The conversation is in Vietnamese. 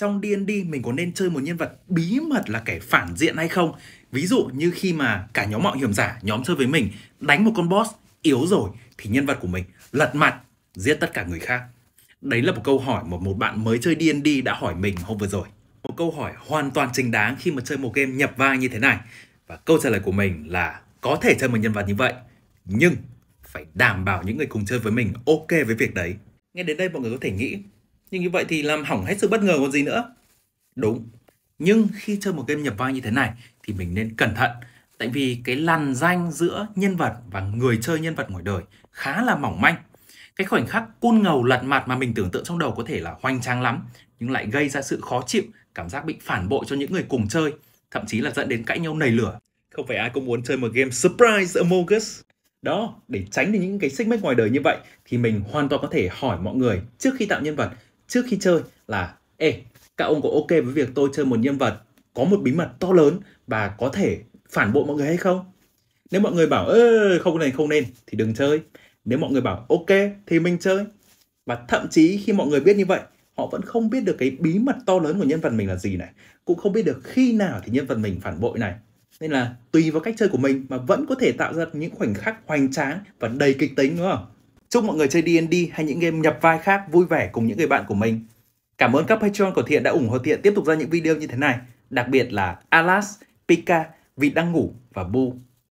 trong D&D mình có nên chơi một nhân vật bí mật là kẻ phản diện hay không? Ví dụ như khi mà cả nhóm mạo hiểm giả, nhóm chơi với mình đánh một con boss yếu rồi thì nhân vật của mình lật mặt giết tất cả người khác. Đấy là một câu hỏi mà một bạn mới chơi D&D đã hỏi mình hôm vừa rồi. Một câu hỏi hoàn toàn chính đáng khi mà chơi một game nhập vai như thế này. Và câu trả lời của mình là có thể chơi một nhân vật như vậy, nhưng phải đảm bảo những người cùng chơi với mình ok với việc đấy. Nghe đến đây mọi người có thể nghĩ nhưng như vậy thì làm hỏng hết sự bất ngờ còn gì nữa. Đúng. Nhưng khi chơi một game nhập vai như thế này thì mình nên cẩn thận. Tại vì cái lằn danh giữa nhân vật và người chơi nhân vật ngoài đời khá là mỏng manh. Cái khoảnh khắc côn ngầu lật mặt mà mình tưởng tượng trong đầu có thể là hoành tráng lắm nhưng lại gây ra sự khó chịu, cảm giác bị phản bội cho những người cùng chơi, thậm chí là dẫn đến cãi nhau nảy lửa. Không phải ai cũng muốn chơi một game Surprise Among Us. Đó, để tránh được những cái xích mích ngoài đời như vậy thì mình hoàn toàn có thể hỏi mọi người trước khi tạo nhân vật trước khi chơi là ê các ông có ok với việc tôi chơi một nhân vật có một bí mật to lớn và có thể phản bội mọi người hay không nếu mọi người bảo ơ không này không nên thì đừng chơi nếu mọi người bảo ok thì mình chơi và thậm chí khi mọi người biết như vậy họ vẫn không biết được cái bí mật to lớn của nhân vật mình là gì này cũng không biết được khi nào thì nhân vật mình phản bội này nên là tùy vào cách chơi của mình mà vẫn có thể tạo ra những khoảnh khắc hoành tráng và đầy kịch tính đúng không Chúc mọi người chơi D&D hay những game nhập vai khác vui vẻ cùng những người bạn của mình. Cảm ơn các Patreon của Thiện đã ủng hộ Thiện tiếp tục ra những video như thế này, đặc biệt là Alas, Pika, vị đang ngủ và Bu.